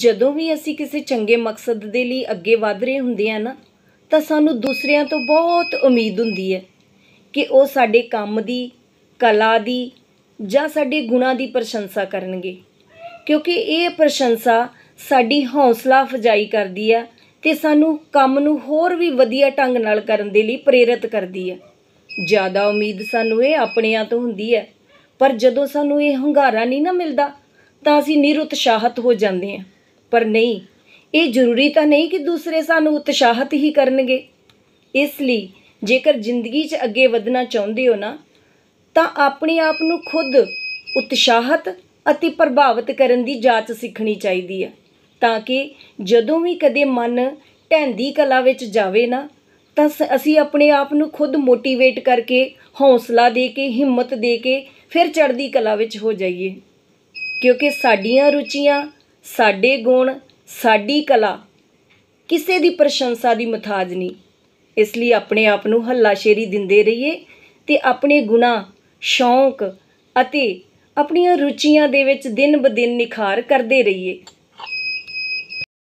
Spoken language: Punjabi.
ਜਦੋਂ ਵੀ ਅਸੀਂ ਕਿਸੇ ਚੰਗੇ ਮਕਸਦ ਦੇ ਲਈ ਅੱਗੇ ਵਧ ਰਹੇ ਹੁੰਦੇ ਆ ਨਾ ਤਾਂ ਸਾਨੂੰ ਦੂਸਰਿਆਂ ਤੋਂ ਬਹੁਤ ਉਮੀਦ ਹੁੰਦੀ ਹੈ ਕਿ ਉਹ ਸਾਡੇ ਕੰਮ ਦੀ ਕਲਾ ਦੀ ਜਾਂ ਸਾਡੇ ਗੁਣਾਂ ਦੀ ਪ੍ਰਸ਼ੰਸਾ ਕਰਨਗੇ ਕਿਉਂਕਿ ਇਹ ਪ੍ਰਸ਼ੰਸਾ ਸਾਡੀ ਹੌਸਲਾ ਫਜਾਈ ਕਰਦੀ ਆ ਤੇ ਸਾਨੂੰ ਕੰਮ ਨੂੰ ਹੋਰ ਵੀ ਵਧੀਆ ਢੰਗ ਨਾਲ ਕਰਨ ਦੇ ਲਈ ਪ੍ਰੇਰਿਤ ਕਰਦੀ ਹੈ ਜ਼ਿਆਦਾ ਉਮੀਦ ਸਾਨੂੰ ਇਹ ਆਪਣਿਆਂ ਤੋਂ ਹੁੰਦੀ ਹੈ ਪਰ ਜਦੋਂ ਸਾਨੂੰ ਇਹ ਹੰਗਾਰਾ ਨਹੀਂ ਨਾ ਮਿਲਦਾ ਤਾਂ ਅਸੀਂ ਨਿਰਉਤਸ਼ਾਹਤ ਹੋ ਜਾਂਦੇ ਹਾਂ ਪਰ ਨਹੀਂ ਇਹ ਜ਼ਰੂਰੀ ਤਾਂ ਨਹੀਂ ਕਿ ਦੂਸਰੇ ਸਾਨੂੰ ਉਤਸ਼ਾਹਤ ਹੀ ਕਰਨਗੇ ਇਸ ਲਈ ਜੇਕਰ ਜ਼ਿੰਦਗੀ 'ਚ ਅੱਗੇ ਵਧਣਾ ਚਾਹੁੰਦੇ ਹੋ ਨਾ ਤਾਂ ਆਪਣੇ ਆਪ ਨੂੰ ਖੁਦ ਉਤਸ਼ਾਹਤ ਅਤੇ ਪ੍ਰਭਾਵਿਤ ਕਰਨ ਦੀ ਜਾਂਚ ਸਿੱਖਣੀ ਚਾਹੀਦੀ ਹੈ ਤਾਂ ਕਿ ਜਦੋਂ ਵੀ ਕਦੇ ਮਨ ਢੈਂਦੀ ਕਲਾ ਵਿੱਚ ਜਾਵੇ ਨਾ ਤਾਂ ਅਸੀਂ ਆਪਣੇ ਆਪ ਨੂੰ ਖੁਦ ਮੋਟੀਵੇਟ ਕਰਕੇ ਹੌਸਲਾ ਦੇ ਕੇ ਹਿੰਮਤ ਦੇ ਕੇ ਫਿਰ ਚੜ੍ਹਦੀ ਕਲਾ ਵਿੱਚ ਹੋ ਜਾਈਏ ਕਿਉਂਕਿ ਸਾਡੀਆਂ ਰੁਚੀਆਂ ਸਾਡੇ ਗੁਣ ਸਾਡੀ ਕਲਾ ਕਿਸੇ ਦੀ ਪ੍ਰਸ਼ੰਸਾ ਦੀ ਮਥਾਜ ਨਹੀਂ ਇਸ ਲਈ ਆਪਣੇ ਆਪ ਨੂੰ ਹੱਲਾਸ਼ੇਰੀ ਦਿੰਦੇ ਰਹੀਏ ਤੇ ਆਪਣੇ ਗੁਣਾ ਸ਼ੌਂਕ ਅਤੇ ਆਪਣੀਆਂ ਰੁਚੀਆਂ ਦੇ ਵਿੱਚ ਦਿਨ ਬਦਿਨ ਨਿਖਾਰ ਕਰਦੇ ਰਹੀਏ